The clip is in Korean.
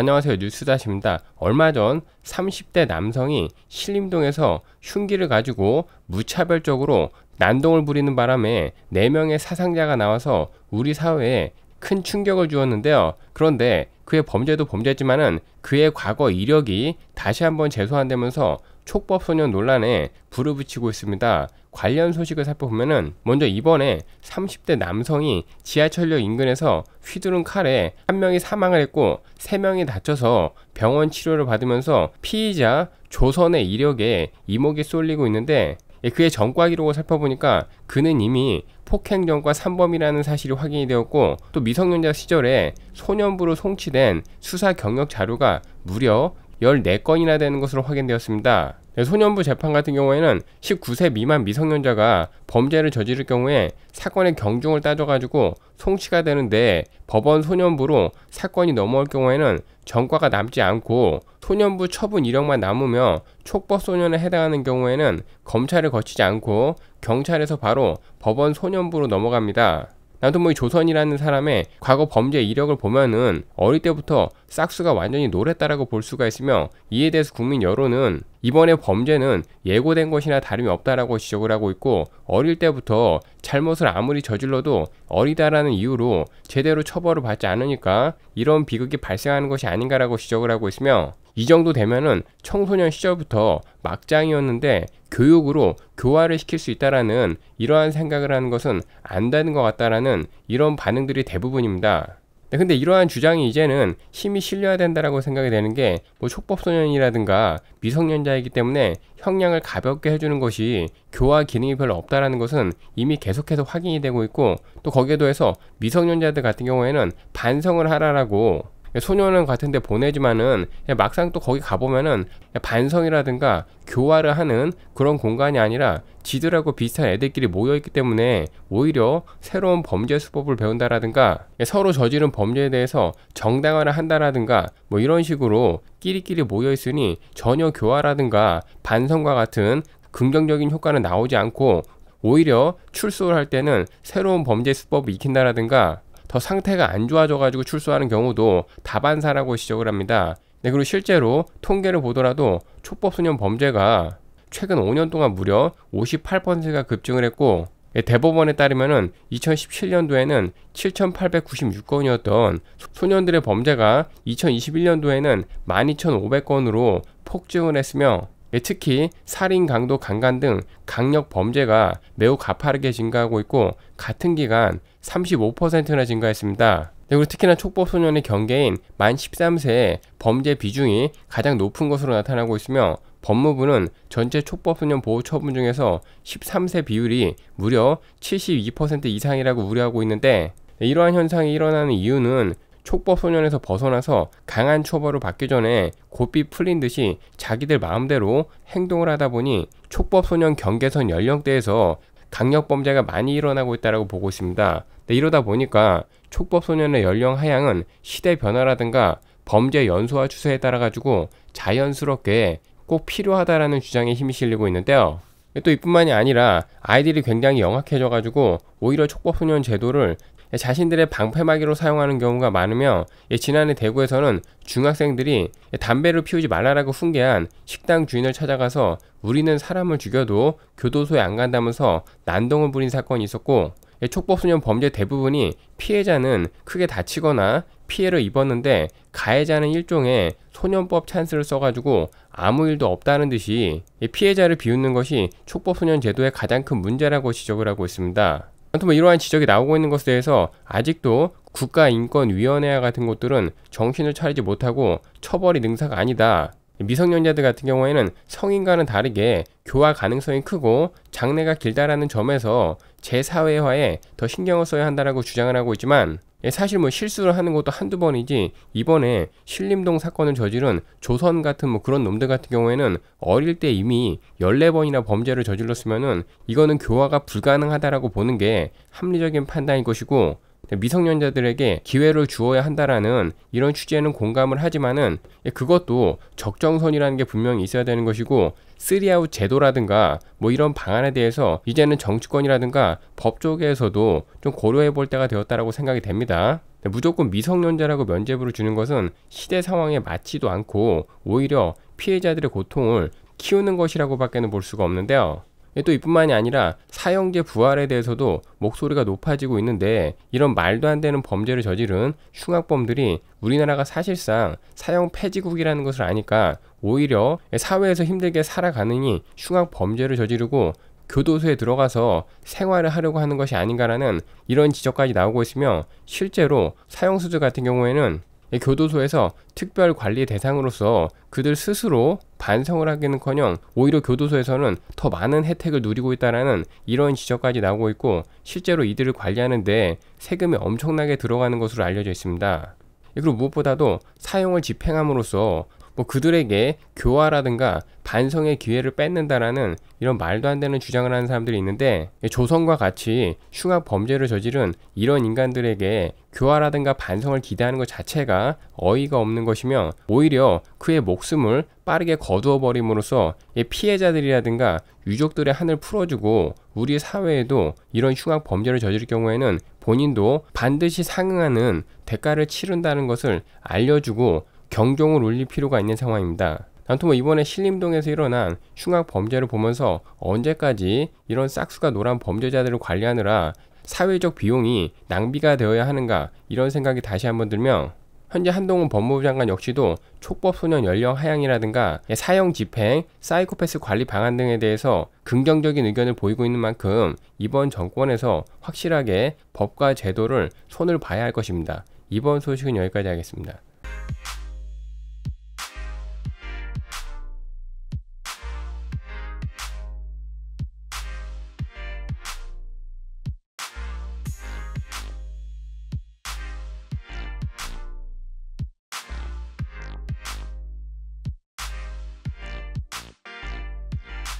안녕하세요 뉴스다시입니다. 얼마 전 30대 남성이 신림동에서 흉기를 가지고 무차별적으로 난동을 부리는 바람에 4명의 사상자가 나와서 우리 사회에 큰 충격을 주었는데요. 그런데 그의 범죄도 범죄지만은 그의 과거 이력이 다시 한번 재소한되면서 촉법소년 논란에 불을 붙이고 있습니다. 관련 소식을 살펴보면은 먼저 이번에 30대 남성이 지하철역 인근에서 휘두른 칼에 한 명이 사망을 했고 세 명이 다쳐서 병원 치료를 받으면서 피의자 조선의 이력에 이목이 쏠리고 있는데 예, 그의 전과 기록을 살펴보니까 그는 이미 폭행 전과 삼범이라는 사실이 확인이 되었고 또 미성년자 시절에 소년부로 송치된 수사 경력 자료가 무려 14건이나 되는 것으로 확인되었습니다. 네, 소년부 재판 같은 경우에는 19세 미만 미성년자가 범죄를 저지를 경우에 사건의 경중을 따져가지고 송치가 되는데 법원 소년부로 사건이 넘어올 경우에는 전과가 남지 않고 소년부 처분 이력만 남으며 촉법 소년에 해당하는 경우에는 검찰을 거치지 않고 경찰에서 바로 법원 소년부로 넘어갑니다. 나도 뭐이 조선이라는 사람의 과거 범죄 이력을 보면은 어릴 때부터 싹수가 완전히 노랬다라고 볼 수가 있으며 이에 대해서 국민 여론은 이번에 범죄는 예고된 것이나 다름이 없다라고 지적을 하고 있고 어릴 때부터 잘못을 아무리 저질러도 어리다라는 이유로 제대로 처벌을 받지 않으니까 이런 비극이 발생하는 것이 아닌가라고 지적을 하고 있으며 이 정도 되면은 청소년 시절부터 막장이었는데 교육으로 교화를 시킬 수 있다라는 이러한 생각을 하는 것은 안다는 것 같다라는 이런 반응들이 대부분입니다. 네, 근데 이러한 주장이 이제는 힘이 실려야 된다라고 생각이 되는 게 뭐 촉법소년이라든가 미성년자이기 때문에 형량을 가볍게 해주는 것이 교화 기능이 별로 없다라는 것은 이미 계속해서 확인이 되고 있고 또 거기에 더해서 미성년자들 같은 경우에는 반성을 하라라고 소년원 같은데 보내지만은 막상 또 거기 가보면은 반성이라든가 교화를 하는 그런 공간이 아니라 지들하고 비슷한 애들끼리 모여있기 때문에 오히려 새로운 범죄 수법을 배운다라든가 서로 저지른 범죄에 대해서 정당화를 한다라든가 뭐 이런 식으로 끼리끼리 모여있으니 전혀 교화라든가 반성과 같은 긍정적인 효과는 나오지 않고 오히려 출소를 할 때는 새로운 범죄 수법을 익힌다라든가 더 상태가 안 좋아져가지고 출소하는 경우도 다반사라고 지적을 합니다. 네, 그리고 실제로 통계를 보더라도 촉법소년 범죄가 최근 5년 동안 무려 58%가 급증을 했고 예, 대법원에 따르면 2017년도에는 7,896건이었던 소년들의 범죄가 2021년도에는 12,500건으로 폭증을 했으며 예, 특히 살인, 강도, 강간 등 강력 범죄가 매우 가파르게 증가하고 있고 같은 기간 35%나 증가했습니다. 네, 그리고 특히나 촉법소년의 경계인 만 13세의 범죄 비중이 가장 높은 것으로 나타나고 있으며 법무부는 전체 촉법소년 보호 처분 중에서 13세 비율이 무려 72% 이상이라고 우려하고 있는데 네, 이러한 현상이 일어나는 이유는 촉법소년에서 벗어나서 강한 처벌로 받기 전에 고삐 풀린 듯이 자기들 마음대로 행동을 하다 보니 촉법소년 경계선 연령대에서 강력범죄가 많이 일어나고 있다고 보고 있습니다. 네, 이러다 보니까 촉법소년의 연령 하향은 시대 변화라든가 범죄 연소와 추세에 따라 가지고 자연스럽게 꼭 필요하다라는 주장에 힘이 실리고 있는데요. 네, 또 이뿐만이 아니라 아이들이 굉장히 영악해져 가지고 오히려 촉법소년 제도를 자신들의 방패막이로 사용하는 경우가 많으며 예, 지난해 대구에서는 중학생들이 담배를 피우지 말라라고 훈계한 식당 주인을 찾아가서 우리는 사람을 죽여도 교도소에 안 간다면서 난동을 부린 사건이 있었고 예, 촉법소년 범죄 대부분이 피해자는 크게 다치거나 피해를 입었는데 가해자는 일종의 소년법 찬스를 써가지고 아무 일도 없다는 듯이 예, 피해자를 비웃는 것이 촉법소년 제도의 가장 큰 문제라고 지적을 하고 있습니다. 아무튼 뭐 이러한 지적이 나오고 있는 것에 대해서 아직도 국가인권위원회와 같은 곳들은 정신을 차리지 못하고 처벌이 능사가 아니다. 미성년자들 같은 경우에는 성인과는 다르게 교화 가능성이 크고 장래가 길다라는 점에서 재사회화에 더 신경을 써야 한다라고 주장을 하고 있지만 예, 사실 뭐 실수를 하는 것도 한두 번이지 이번에 신림동 사건을 저지른 조선 같은 뭐 그런 놈들 같은 경우에는 어릴 때 이미 14번이나 범죄를 저질렀으면은 이거는 교화가 불가능하다라고 보는 게 합리적인 판단인 것이고 미성년자들에게 기회를 주어야 한다라는 이런 취지에는 공감을 하지만은 예, 그것도 적정선이라는 게 분명히 있어야 되는 것이고 쓰리아웃 제도라든가 뭐 이런 방안에 대해서 이제는 정치권이라든가 법 쪽에서도 좀 고려해 볼 때가 되었다라고 생각이 됩니다. 무조건 미성년자라고 면죄부를 주는 것은 시대 상황에 맞지도 않고 오히려 피해자들의 고통을 키우는 것이라고 밖에는 볼 수가 없는데요. 예, 또 이뿐만이 아니라 사형제 부활에 대해서도 목소리가 높아지고 있는데 이런 말도 안 되는 범죄를 저지른 흉악범들이 우리나라가 사실상 사형 폐지국이라는 것을 아니까 오히려 사회에서 힘들게 살아가느니 흉악 범죄를 저지르고 교도소에 들어가서 생활을 하려고 하는 것이 아닌가라는 이런 지적까지 나오고 있으며 실제로 사형수들 같은 경우에는 교도소에서 특별 관리 대상으로서 그들 스스로 반성을 하기는커녕 오히려 교도소에서는 더 많은 혜택을 누리고 있다라는 이런 지적까지 나오고 있고 실제로 이들을 관리하는데 세금이 엄청나게 들어가는 것으로 알려져 있습니다. 그리고 무엇보다도 사용을 집행함으로써 뭐 그들에게 교화라든가 반성의 기회를 뺏는다라는 이런 말도 안 되는 주장을 하는 사람들이 있는데 조선과 같이 흉악 범죄를 저지른 이런 인간들에게 교화라든가 반성을 기대하는 것 자체가 어이가 없는 것이며 오히려 그의 목숨을 빠르게 거두어 버림으로써 피해자들이라든가 유족들의 한을 풀어주고 우리 사회에도 이런 흉악 범죄를 저지를 경우에는 본인도 반드시 상응하는 대가를 치른다는 것을 알려주고 경종을 울릴 필요가 있는 상황입니다. 단통 뭐 이번에 신림동에서 일어난 흉악 범죄를 보면서 언제까지 이런 싹수가 노란 범죄자들을 관리하느라 사회적 비용이 낭비가 되어야 하는가 이런 생각이 다시 한번 들며 현재 한동훈 법무부 장관 역시도 촉법소년 연령 하향이라든가 사형 집행, 사이코패스 관리 방안 등에 대해서 긍정적인 의견을 보이고 있는 만큼 이번 정권에서 확실하게 법과 제도를 손을 봐야 할 것입니다. 이번 소식은 여기까지 하겠습니다.